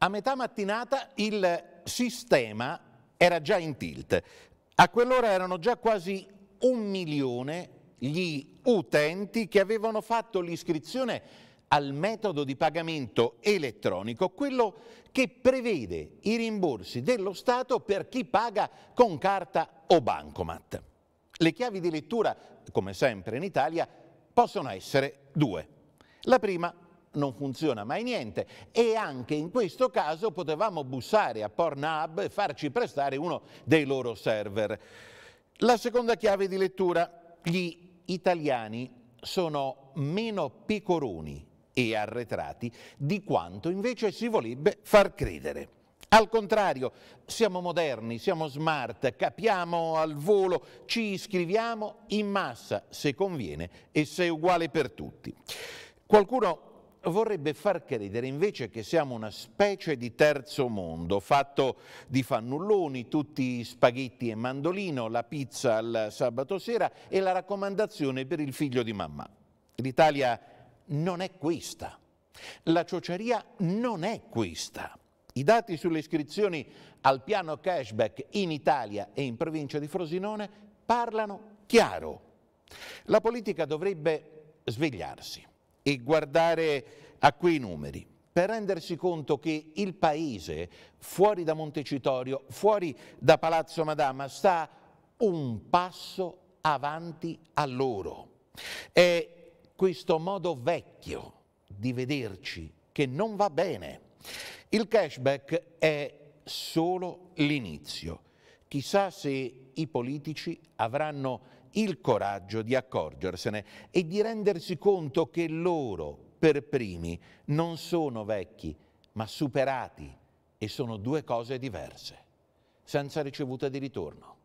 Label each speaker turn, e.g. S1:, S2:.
S1: A metà mattinata il sistema era già in tilt. A quell'ora erano già quasi un milione gli utenti che avevano fatto l'iscrizione al metodo di pagamento elettronico, quello che prevede i rimborsi dello Stato per chi paga con carta o bancomat. Le chiavi di lettura, come sempre in Italia, possono essere due. La prima non funziona mai niente e anche in questo caso potevamo bussare a Pornhub e farci prestare uno dei loro server. La seconda chiave di lettura, gli italiani sono meno pecoroni e arretrati di quanto invece si volebbe far credere. Al contrario, siamo moderni, siamo smart, capiamo al volo, ci iscriviamo in massa se conviene e se è uguale per tutti. Qualcuno vorrebbe far credere invece che siamo una specie di terzo mondo, fatto di fannulloni, tutti spaghetti e mandolino, la pizza al sabato sera e la raccomandazione per il figlio di mamma. L'Italia non è questa. La ciociaria non è questa. I dati sulle iscrizioni al piano cashback in Italia e in provincia di Frosinone parlano chiaro. La politica dovrebbe svegliarsi e guardare a quei numeri per rendersi conto che il paese fuori da Montecitorio, fuori da Palazzo Madama, sta un passo avanti a loro. È questo modo vecchio di vederci che non va bene. Il cashback è solo l'inizio. Chissà se i politici avranno il coraggio di accorgersene e di rendersi conto che loro, per primi, non sono vecchi, ma superati e sono due cose diverse, senza ricevuta di ritorno.